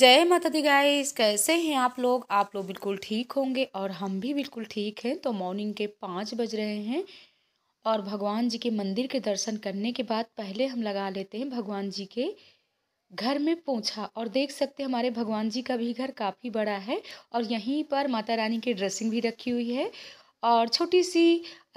जय माता दी गाइस कैसे हैं आप लोग आप लोग बिल्कुल ठीक होंगे और हम भी बिल्कुल ठीक हैं तो मॉर्निंग के पाँच बज रहे हैं और भगवान जी के मंदिर के दर्शन करने के बाद पहले हम लगा लेते हैं भगवान जी के घर में पोछा और देख सकते हैं हमारे भगवान जी का भी घर काफ़ी बड़ा है और यहीं पर माता रानी की ड्रेसिंग भी रखी हुई है और छोटी सी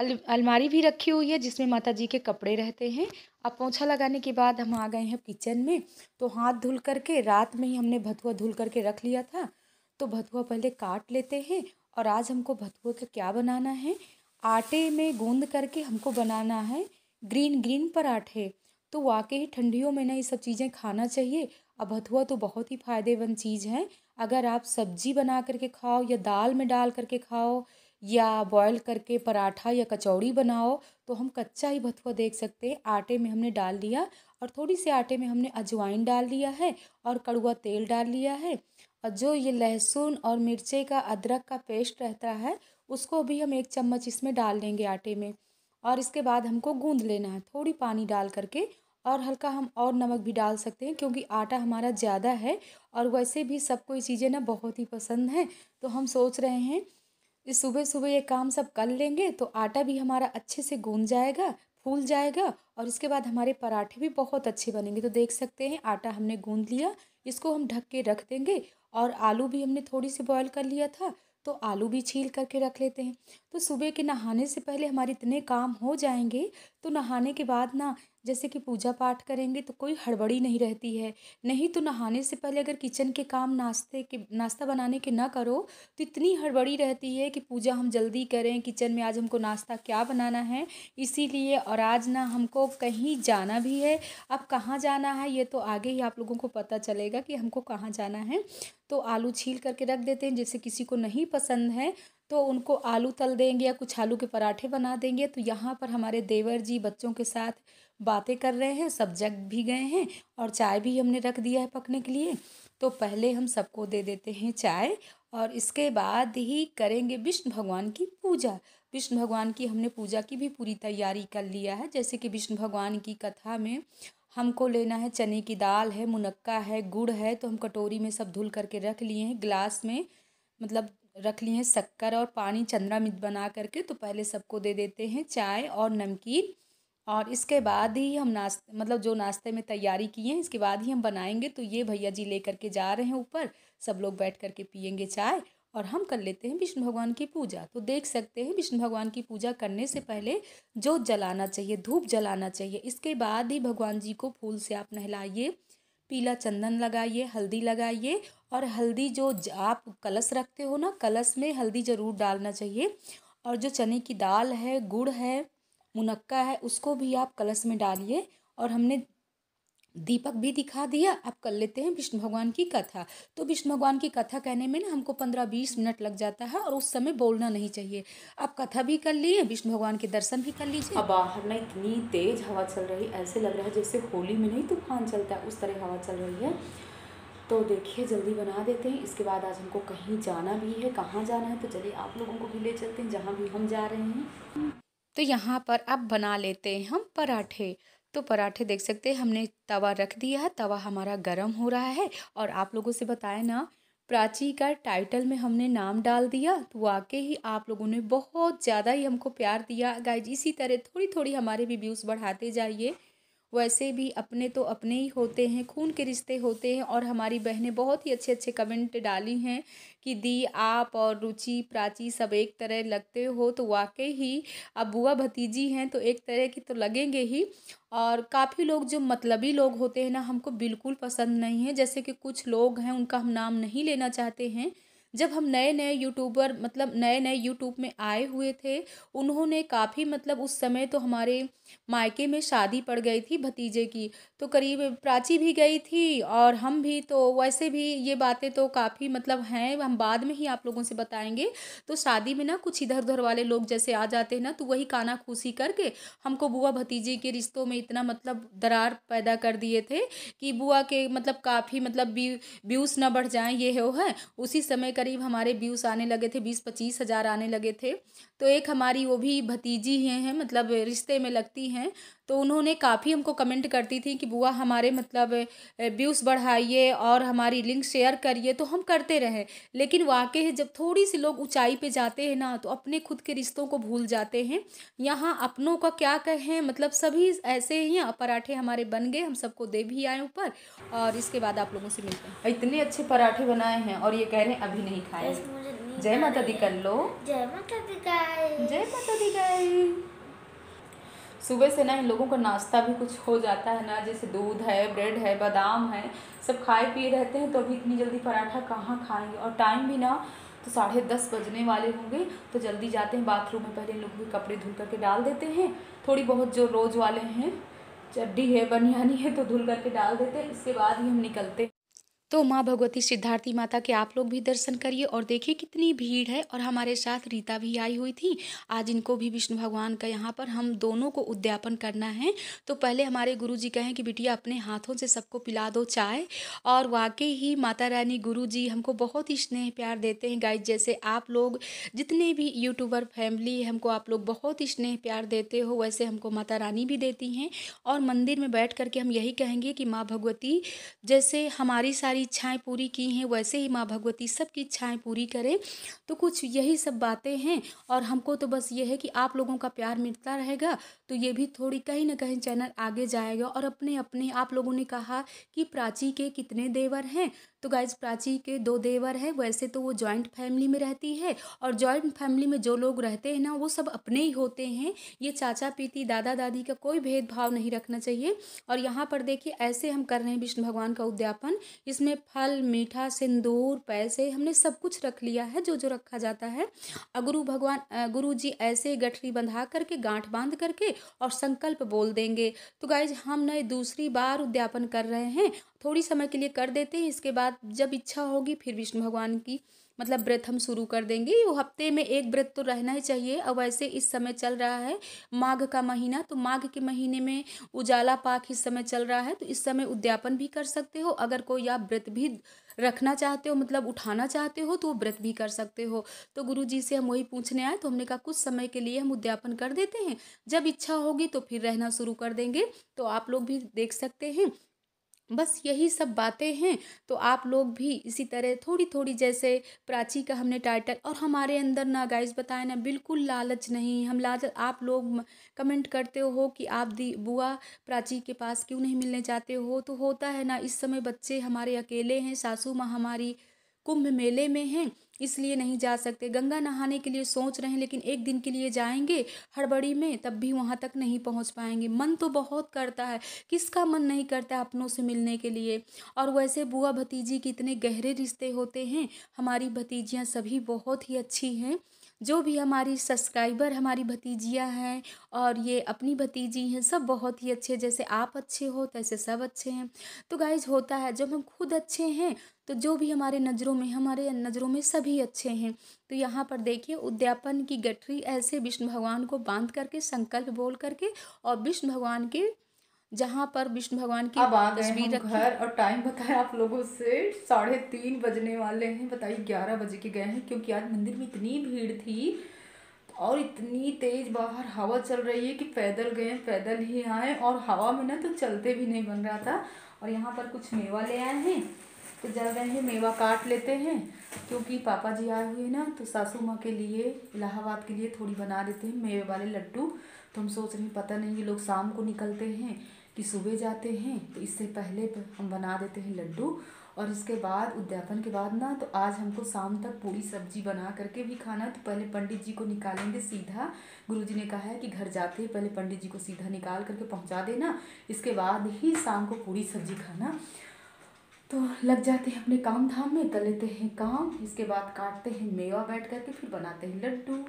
अल, अलमारी भी रखी हुई है जिसमें माता जी के कपड़े रहते हैं अब पोछा लगाने के बाद हम आ गए हैं किचन में तो हाथ धुल करके रात में ही हमने भथुआ धुल करके रख लिया था तो भथुआ पहले काट लेते हैं और आज हमको भथुए का क्या बनाना है आटे में गूंद करके हमको बनाना है ग्रीन ग्रीन पराठे तो वाकई ठंडियों में ना ये सब चीज़ें खाना चाहिए अब भथुआ तो बहुत ही फ़ायदेमंद चीज़ है अगर आप सब्जी बना करके खाओ या दाल में डाल करके खाओ या बॉयल करके पराठा या कचौड़ी बनाओ तो हम कच्चा ही भथुआ देख सकते हैं आटे में हमने डाल दिया और थोड़ी सी आटे में हमने अजवाइन डाल दिया है और कड़ुआ तेल डाल लिया है और जो ये लहसुन और मिर्चे का अदरक का पेस्ट रहता है उसको भी हम एक चम्मच इसमें डाल देंगे आटे में और इसके बाद हमको गूंद लेना है थोड़ी पानी डाल करके और हल्का हम और नमक भी डाल सकते हैं क्योंकि आटा हमारा ज़्यादा है और वैसे भी सबको ये चीज़ें ना बहुत ही पसंद हैं तो हम सोच रहे हैं इस सुबह सुबह ये काम सब कर लेंगे तो आटा भी हमारा अच्छे से गूंद जाएगा फूल जाएगा और इसके बाद हमारे पराठे भी बहुत अच्छे बनेंगे तो देख सकते हैं आटा हमने गूंद लिया इसको हम ढक के रख देंगे और आलू भी हमने थोड़ी सी बॉयल कर लिया था तो आलू भी छील करके रख लेते हैं तो सुबह के नहाने से पहले हमारे इतने काम हो जाएंगे तो नहाने के बाद ना जैसे कि पूजा पाठ करेंगे तो कोई हड़बड़ी नहीं रहती है नहीं तो नहाने से पहले अगर किचन के काम नाश्ते के नाश्ता बनाने के ना करो तो इतनी हड़बड़ी रहती है कि पूजा हम जल्दी करें किचन में आज हमको नाश्ता क्या बनाना है इसीलिए और आज ना हमको कहीं जाना भी है अब कहाँ जाना है ये तो आगे ही आप लोगों को पता चलेगा कि हमको कहाँ जाना है तो आलू छील करके रख देते हैं जैसे किसी को नहीं पसंद है तो उनको आलू तल देंगे या कुछ आलू के पराठे बना देंगे तो यहाँ पर हमारे देवर जी बच्चों के साथ बातें कर रहे हैं सब जग भी गए हैं और चाय भी हमने रख दिया है पकने के लिए तो पहले हम सबको दे देते हैं चाय और इसके बाद ही करेंगे विष्णु भगवान की पूजा विष्णु भगवान की हमने पूजा की भी पूरी तैयारी कर लिया है जैसे कि विष्णु भगवान की कथा में हमको लेना है चने की दाल है मुनक्का है गुड़ है तो हम कटोरी में सब धुल करके रख लिए हैं ग्लास में मतलब रख लिए हैं शक्कर और पानी चंद्रा मिर्च बना करके तो पहले सबको दे देते हैं चाय और नमकीन और इसके बाद ही हम नाश्ते मतलब जो नाश्ते में तैयारी की है इसके बाद ही हम बनाएंगे तो ये भैया जी लेकर के जा रहे हैं ऊपर सब लोग बैठ कर के पियेंगे चाय और हम कर लेते हैं विष्णु भगवान की पूजा तो देख सकते हैं विष्णु भगवान की पूजा करने से पहले जो जलाना चाहिए धूप जलाना चाहिए इसके बाद ही भगवान जी को फूल से आप नहलाइए पीला चंदन लगाइए हल्दी लगाइए और हल्दी जो आप कलश रखते हो ना कलश में हल्दी ज़रूर डालना चाहिए और जो चने की दाल है गुड़ है मुनक्का है उसको भी आप कलश में डालिए और हमने दीपक भी दिखा दिया आप कर लेते हैं विष्णु भगवान की कथा तो विष्णु भगवान की कथा कहने में ना हमको पंद्रह बीस मिनट लग जाता है और उस समय बोलना नहीं चाहिए आप कथा भी कर लिए विष्णु भगवान के दर्शन भी कर लीजिए अब बाहर ना इतनी तेज हवा चल रही है ऐसे लग रहा है जैसे होली में नहीं तूफान चलता उस तरह हवा चल रही है तो देखिए जल्दी बना देते हैं इसके बाद आज हमको कहीं जाना भी है कहाँ जाना है तो चलिए आप लोगों को भी ले चलते हैं जहाँ भी हम जा रहे हैं तो यहाँ पर अब बना लेते हैं हम पराठे तो पराठे देख सकते हैं हमने तवा रख दिया है तवा हमारा गर्म हो रहा है और आप लोगों से बताया ना प्राची का टाइटल में हमने नाम डाल दिया तो वाकई ही आप लोगों ने बहुत ज़्यादा ही हमको प्यार दिया गाय इसी तरह थोड़ी थोड़ी हमारे भी व्यूज़ बढ़ाते जाइए वैसे भी अपने तो अपने ही होते हैं खून के रिश्ते होते हैं और हमारी बहनें बहुत ही अच्छे अच्छे कमेंट डाली हैं कि दी आप और रुचि प्राची सब एक तरह लगते हो तो वाकई ही अब बुआ भतीजी हैं तो एक तरह की तो लगेंगे ही और काफ़ी लोग जो मतलबी लोग होते हैं ना हमको बिल्कुल पसंद नहीं है जैसे कि कुछ लोग हैं उनका हम नाम नहीं लेना चाहते हैं जब हम नए नए यूट्यूबर मतलब नए नए यूट्यूब में आए हुए थे उन्होंने काफ़ी मतलब उस समय तो हमारे मायके में शादी पड़ गई थी भतीजे की तो करीब प्राची भी गई थी और हम भी तो वैसे भी ये बातें तो काफ़ी मतलब हैं हम बाद में ही आप लोगों से बताएंगे तो शादी में ना कुछ इधर उधर वाले लोग जैसे आ जाते हैं ना तो वही काना खूसी करके हमको बुआ भतीजे के रिश्तों में इतना मतलब दरार पैदा कर दिए थे कि बुआ के मतलब काफ़ी मतलब व्यूज़ ना बढ़ जाएँ ये हो है उसी समय का करीब हमारे व्यूस आने लगे थे बीस पच्चीस हज़ार आने लगे थे तो एक हमारी वो भी भतीजी हैं है, मतलब रिश्ते में लगती हैं तो उन्होंने काफ़ी हमको कमेंट करती थी कि बुआ हमारे मतलब व्यूज़ बढ़ाइए और हमारी लिंक शेयर करिए तो हम करते रहें लेकिन वाकई जब थोड़ी सी लोग ऊँचाई पर जाते हैं ना तो अपने खुद के रिश्तों को भूल जाते हैं यहाँ अपनों का क्या कहें मतलब सभी ऐसे ही पराठे हमारे बन गए हम सबको दे भी आए ऊपर और इसके बाद आप लोगों से मिलते हैं इतने अच्छे पराठे बनाए हैं और ये कह रहे हैं अभी नहीं नहीं खाए जय माता दी कर लो जय माता दी जय माता दी गाय सुबह से ना इन लोगों का नाश्ता भी कुछ हो जाता है ना जैसे दूध है ब्रेड है बादाम है सब खाए पिए रहते हैं तो अभी इतनी जल्दी पराठा कहाँ खाएंगे और टाइम भी ना तो साढ़े दस बजने वाले होंगे तो जल्दी जाते हैं बाथरूम में पहले लोग भी कपड़े धुल करके डाल देते हैं थोड़ी बहुत जो रोज़ वाले हैं चड्डी है बनियानी है तो धुल करके डाल देते हैं इसके बाद ही हम निकलते हैं तो माँ भगवती सिद्धार्थी माता के आप लोग भी दर्शन करिए और देखिए कितनी भीड़ है और हमारे साथ रीता भी आई हुई थी आज इनको भी विष्णु भगवान का यहाँ पर हम दोनों को उद्यापन करना है तो पहले हमारे गुरु जी कहें कि बिटिया अपने हाथों से सबको पिला दो चाय और वाकई ही माता रानी गुरु जी हमको बहुत ही स्नेह प्यार देते हैं गाइज जैसे आप लोग जितने भी यूट्यूबर फैमिली हमको आप लोग बहुत ही स्नेह प्यार देते हो वैसे हमको माता रानी भी देती हैं और मंदिर में बैठ करके हम यही कहेंगे कि माँ भगवती जैसे हमारी सारी इच्छाएं पूरी की हैं वैसे ही माँ भगवती सबकी इच्छाएं पूरी करें तो कुछ यही सब बातें हैं और हमको तो बस ये है कि आप लोगों का प्यार मिलता रहेगा तो ये भी थोड़ी कहीं ना कहीं चैनल आगे जाएगा और अपने अपने आप लोगों ने कहा कि प्राची के कितने देवर हैं तो गाइज प्राची के दो देवर हैं वैसे तो वो जॉइंट फैमिली में रहती है और जॉइंट फैमिली में जो लोग रहते हैं ना वो सब अपने ही होते हैं ये चाचा पीती दादा दादी का कोई भेदभाव नहीं रखना चाहिए और यहाँ पर देखिए ऐसे हम कर रहे हैं विष्णु भगवान का उद्यापन इसमें फल मीठा सिंदूर पैसे हमने सब कुछ रख लिया है जो जो रखा जाता है गुरु भगवान गुरु जी ऐसे गठरी बंधा करके गांठ बांध करके और संकल्प बोल देंगे तो गाइज हम न दूसरी बार उद्यापन कर रहे हैं थोड़ी समय के लिए कर देते हैं इसके बाद जब इच्छा होगी फिर विष्णु भगवान की मतलब व्रत हम शुरू कर देंगे वो हफ्ते में एक व्रत तो रहना ही चाहिए और वैसे इस समय चल रहा है माघ का महीना तो माघ के महीने में उजाला पाक इस समय चल रहा है तो इस समय उद्यापन भी कर सकते हो अगर कोई आप व्रत भी रखना चाहते हो मतलब उठाना चाहते हो तो वो व्रत भी कर सकते हो तो गुरु जी से हम वही पूछने आए तो हमने कहा कुछ समय के लिए हम उद्यापन कर देते हैं जब इच्छा होगी तो फिर रहना शुरू कर देंगे तो आप लोग भी देख सकते हैं बस यही सब बातें हैं तो आप लोग भी इसी तरह थोड़ी थोड़ी जैसे प्राची का हमने टाइटल और हमारे अंदर ना गाइस बताए ना बिल्कुल लालच नहीं हम लाल आप लोग कमेंट करते हो कि आप दी बुआ प्राची के पास क्यों नहीं मिलने जाते हो तो होता है ना इस समय बच्चे हमारे अकेले हैं सासू माँ हमारी कुंभ मेले में हैं इसलिए नहीं जा सकते गंगा नहाने के लिए सोच रहे हैं लेकिन एक दिन के लिए जाएंगे हड़बड़ी में तब भी वहाँ तक नहीं पहुँच पाएंगे मन तो बहुत करता है किसका मन नहीं करता अपनों से मिलने के लिए और वैसे बुआ भतीजी के इतने गहरे रिश्ते होते हैं हमारी भतीजियाँ सभी बहुत ही अच्छी हैं जो भी हमारी सब्सक्राइबर हमारी भतीजियाँ हैं और ये अपनी भतीजी हैं सब बहुत ही अच्छे जैसे आप अच्छे हो तैसे सब अच्छे हैं तो गाइज होता है जब हम खुद अच्छे हैं तो जो भी हमारे नज़रों में हमारे नज़रों में सभी अच्छे हैं तो यहाँ पर देखिए उद्यापन की गठरी ऐसे विष्णु भगवान को बांध करके संकल्प बोल करके और विष्णु भगवान के जहाँ पर विष्णु भगवान की तस्वीर आ गए घर और टाइम बताया आप लोगों से साढ़े तीन बजने वाले हैं बताइए ग्यारह बजे के गए हैं क्योंकि आज मंदिर में इतनी भीड़ थी और इतनी तेज बाहर हवा चल रही है कि पैदल गए पैदल ही आए और हवा में ना तो चलते भी नहीं बन रहा था और यहाँ पर कुछ मेवा ले आए हैं तो जल रहे हैं मेवा काट लेते हैं क्योंकि पापा जी आए हुए ना तो सासू माँ के लिए इलाहाबाद के लिए थोड़ी बना देते हैं मेवे वाले लड्डू तो हम सोच रहे हैं पता नहीं ये लोग शाम को निकलते हैं कि सुबह जाते हैं तो इससे पहले हम बना देते हैं लड्डू और इसके बाद उद्यापन के बाद ना तो आज हमको शाम तक पूरी सब्जी बना करके भी खाना तो पहले पंडित जी को निकालेंगे सीधा गुरुजी ने कहा है कि घर जाते ही पहले पंडित जी को सीधा निकाल करके पहुंचा देना इसके बाद ही शाम को पूरी सब्जी खाना तो लग जाते हैं अपने काम धाम में कर लेते हैं काम इसके बाद काटते हैं मेवा बैठ करके फिर बनाते हैं लड्डू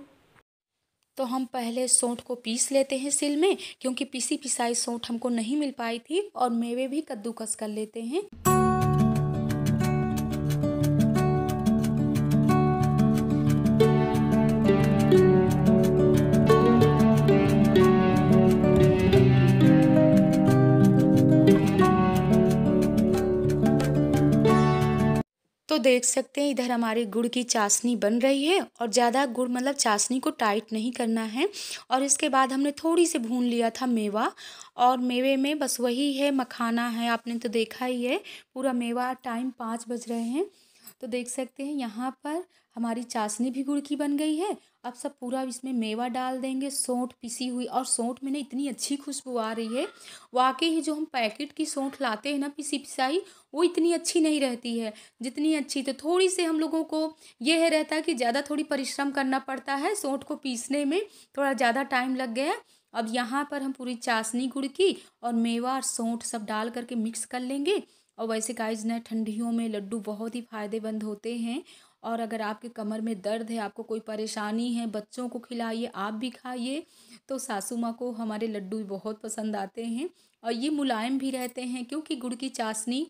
तो हम पहले सौंठ को पीस लेते हैं सिल में क्योंकि पीसी पिसाई सौंठ हमको नहीं मिल पाई थी और मेवे भी कद्दूकस कर लेते हैं देख सकते हैं इधर हमारे गुड़ की चाशनी बन रही है और ज़्यादा गुड़ मतलब चाशनी को टाइट नहीं करना है और इसके बाद हमने थोड़ी सी भून लिया था मेवा और मेवे में बस वही है मखाना है आपने तो देखा ही है पूरा मेवा टाइम पाँच बज रहे हैं तो देख सकते हैं यहाँ पर हमारी चाशनी भी गुड़ की बन गई है अब सब पूरा इसमें मेवा डाल देंगे सौंठ पिसी हुई और सौंठ में ना इतनी अच्छी खुशबू आ रही है वाकई ही जो हम पैकेट की सौंठ लाते हैं ना पिसी पिसाई वो इतनी अच्छी नहीं रहती है जितनी अच्छी तो थोड़ी से हम लोगों को ये है रहता है कि ज़्यादा थोड़ी परिश्रम करना पड़ता है सौंठ को पीसने में थोड़ा ज़्यादा टाइम लग गया है अब यहाँ पर हम पूरी चाशनी गुड़ की और मेवा और सौंठ सब डाल करके मिक्स कर लेंगे और वैसे गाइज ना ठंडियों में लड्डू बहुत ही फ़ायदेमंद होते हैं और अगर आपके कमर में दर्द है आपको कोई परेशानी है बच्चों को खिलाइए आप भी खाइए तो सासू माँ को हमारे लड्डू बहुत पसंद आते हैं और ये मुलायम भी रहते हैं क्योंकि गुड़ की चाशनी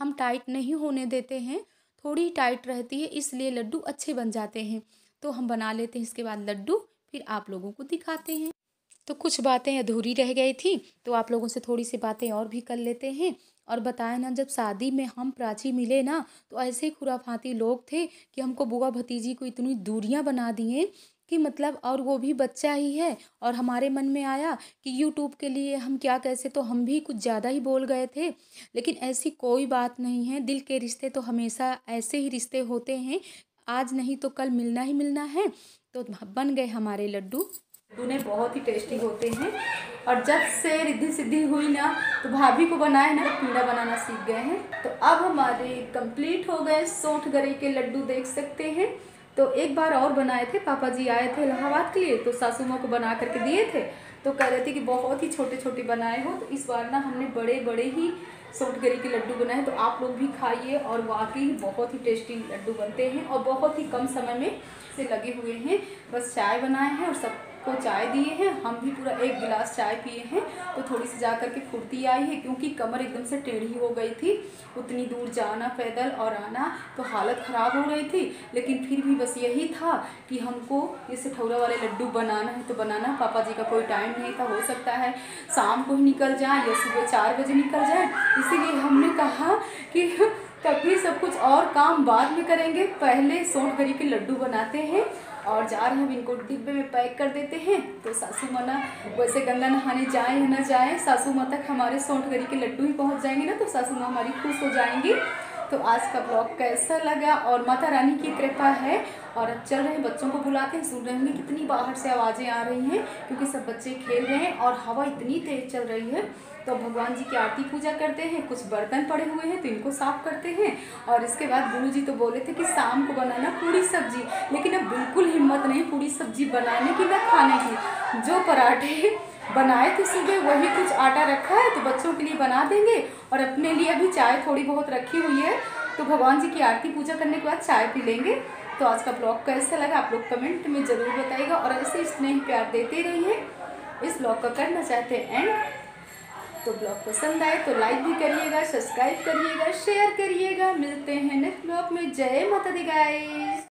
हम टाइट नहीं होने देते हैं थोड़ी टाइट रहती है इसलिए लड्डू अच्छे बन जाते हैं तो हम बना लेते हैं इसके बाद लड्डू फिर आप लोगों को दिखाते हैं तो कुछ बातें अधूरी रह गई थी तो आप लोगों से थोड़ी सी बातें और भी कर लेते हैं और बताया ना जब शादी में हम प्राची मिले ना तो ऐसे खुराफाती लोग थे कि हमको बुआ भतीजी को इतनी दूरियां बना दिए कि मतलब और वो भी बच्चा ही है और हमारे मन में आया कि यूट्यूब के लिए हम क्या कैसे तो हम भी कुछ ज़्यादा ही बोल गए थे लेकिन ऐसी कोई बात नहीं है दिल के रिश्ते तो हमेशा ऐसे ही रिश्ते होते हैं आज नहीं तो कल मिलना ही मिलना है तो बन गए हमारे लड्डू दोनों बहुत ही टेस्टी होते हैं और जब से रिद्धि सिद्धि हुई ना तो भाभी को बनाए ना तो पीड़ा बनाना सीख गए हैं तो अब हमारे कंप्लीट हो गए सोठ गरे के लड्डू देख सकते हैं तो एक बार और बनाए थे पापा जी आए थे इलाहाबाद के लिए तो सासू माँ को बना करके दिए थे तो कह रहे थे कि बहुत ही छोटे छोटे बनाए हो तो इस बार ना हमने बड़े बड़े ही गरी के लड्डू बनाए तो आप लोग भी खाइए और वाकई बहुत ही टेस्टी लड्डू बनते हैं और बहुत ही कम समय में से लगे हुए हैं बस चाय बनाए हैं और सब को चाय दिए हैं हम भी पूरा एक गिलास चाय पिए हैं तो थोड़ी सी जा करके फुर्ती आई है क्योंकि कमर एकदम से टेढ़ी हो गई थी उतनी दूर जाना पैदल और आना तो हालत ख़राब हो रही थी लेकिन फिर भी बस यही था कि हमको इस ठौरा वाले लड्डू बनाना है तो बनाना पापा जी का कोई टाइम नहीं था हो सकता है शाम को ही निकल जाए या सुबह चार बजे निकल जाए इसीलिए हमने कहा कि तभी सब कुछ और काम बाद में करेंगे पहले सोट गरी के लड्डू बनाते हैं और जा रहे हैं इनको डिब्बे में पैक कर देते हैं तो सासू माना वैसे गंगा नहाने जाए या ना जाए सासू माँ तक हमारे सौंठ के लड्डू ही पहुँच जाएंगे ना तो सासू माँ हमारी खुश हो जाएंगी तो आज का ब्लॉग कैसा लगा और माता रानी की कृपा है और अब चल रहे हैं बच्चों को बुलाते हैं सुन रहे होंगे कितनी बाहर से आवाज़ें आ रही हैं क्योंकि सब बच्चे खेल रहे हैं और हवा इतनी तेज़ चल रही है तो भगवान जी की आरती पूजा करते हैं कुछ बर्तन पड़े हुए हैं तो इनको साफ करते हैं और इसके बाद गुरु जी तो बोले थे कि शाम को बनाना पूरी सब्जी लेकिन अब बिल्कुल हिम्मत नहीं पूरी सब्जी बनाने की ना खाने की जो पराठे बनाए थे सुबह वही कुछ आटा रखा है तो बच्चों के लिए बना देंगे और अपने लिए अभी चाय थोड़ी बहुत रखी हुई है तो भगवान जी की आरती पूजा करने के बाद चाय पी लेंगे तो आज का ब्लॉग कैसा लगा आप लोग कमेंट में ज़रूर बताइएगा और ऐसे स्नेह प्यार देते रहिए इस ब्लॉग का करना चाहते हैं एंड तो ब्लॉग पसंद आए तो लाइक भी करिएगा सब्सक्राइब करिएगा शेयर करिएगा मिलते हैं नेक्स्ट ब्लॉग में जय माता दी गाइस